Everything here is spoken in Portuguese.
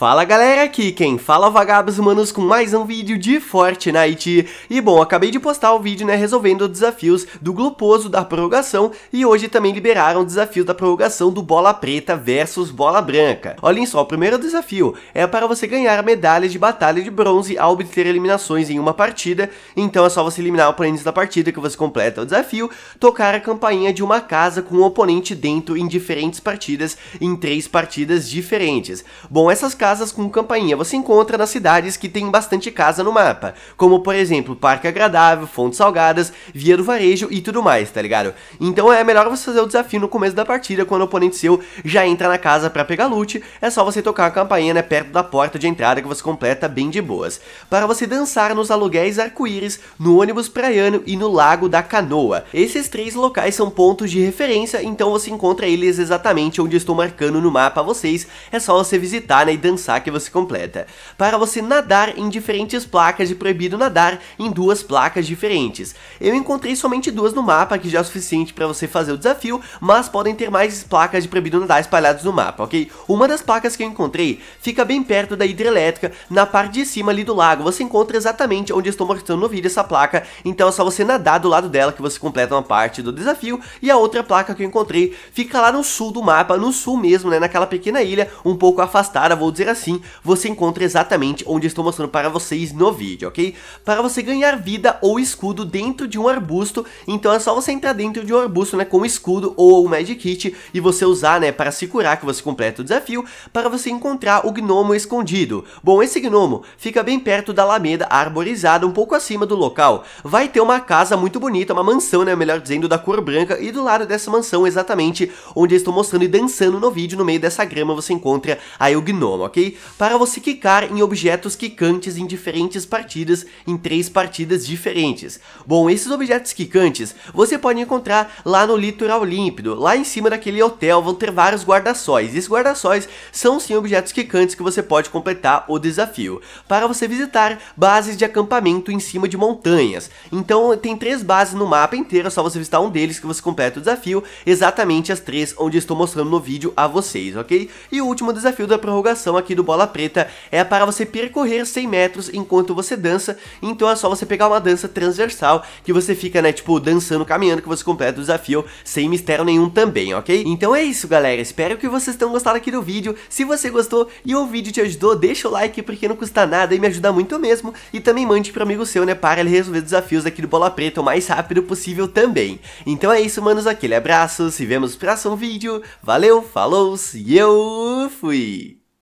Fala galera, aqui quem fala é vagabos humanos com mais um vídeo de Fortnite. E bom, acabei de postar o vídeo né, resolvendo desafios do Gluposo da prorrogação e hoje também liberaram o desafio da prorrogação do Bola Preta versus Bola Branca. Olhem só, o primeiro desafio é para você ganhar medalhas de batalha de bronze ao obter eliminações em uma partida, então é só você eliminar o oponente da partida que você completa o desafio, tocar a campainha de uma casa com o um oponente dentro em diferentes partidas, em três partidas diferentes. Bom, essas casas casas com campainha você encontra nas cidades que tem bastante casa no mapa, como por exemplo Parque Agradável, Fontes Salgadas, Via do Varejo e tudo mais, tá ligado? Então é melhor você fazer o desafio no começo da partida, quando o oponente seu já entra na casa para pegar loot, é só você tocar a campainha né, perto da porta de entrada que você completa bem de boas. Para você dançar nos aluguéis arco-íris, no ônibus praiano e no Lago da Canoa. Esses três locais são pontos de referência, então você encontra eles exatamente onde estou marcando no mapa a vocês, é só você visitar né, e dançar pensar que você completa. Para você nadar em diferentes placas de é proibido nadar em duas placas diferentes. Eu encontrei somente duas no mapa, que já é o suficiente para você fazer o desafio, mas podem ter mais placas de proibido nadar espalhadas no mapa, ok? Uma das placas que eu encontrei fica bem perto da hidrelétrica, na parte de cima ali do lago. Você encontra exatamente onde estou mostrando no vídeo essa placa, então é só você nadar do lado dela que você completa uma parte do desafio. E a outra placa que eu encontrei fica lá no sul do mapa, no sul mesmo, né, naquela pequena ilha, um pouco afastada, vou dizer assim, você encontra exatamente onde estou mostrando para vocês no vídeo, ok? Para você ganhar vida ou escudo dentro de um arbusto, então é só você entrar dentro de um arbusto, né, com escudo ou o Magic Kit e você usar, né, para se curar que você completa o desafio, para você encontrar o gnomo escondido. Bom, esse gnomo fica bem perto da alameda arborizada, um pouco acima do local. Vai ter uma casa muito bonita, uma mansão, né, melhor dizendo, da cor branca, e do lado dessa mansão exatamente onde eu estou mostrando e dançando no vídeo, no meio dessa grama você encontra aí o gnomo, ok? Para você quicar em objetos quicantes em diferentes partidas, em três partidas diferentes. Bom, esses objetos quicantes você pode encontrar lá no litoral límpido, lá em cima daquele hotel vão ter vários guarda-sóis. Esses guarda-sóis são sim objetos quicantes que você pode completar o desafio. Para você visitar bases de acampamento em cima de montanhas. Então tem três bases no mapa inteiro, é só você visitar um deles que você completa o desafio, exatamente as três onde estou mostrando no vídeo a vocês, ok? E o último desafio da prorrogação aqui do Bola Preta é para você percorrer 100 metros enquanto você dança, então é só você pegar uma dança transversal que você fica, né, tipo, dançando, caminhando, que você completa o desafio sem mistério nenhum também, ok? Então é isso, galera, espero que vocês tenham gostado aqui do vídeo, se você gostou e o vídeo te ajudou, deixa o like porque não custa nada e me ajuda muito mesmo, e também mande para amigo seu, né, para ele resolver desafios aqui do Bola Preta o mais rápido possível também. Então é isso, manos, aquele abraço, se vemos no próximo vídeo, valeu, falou e eu fui!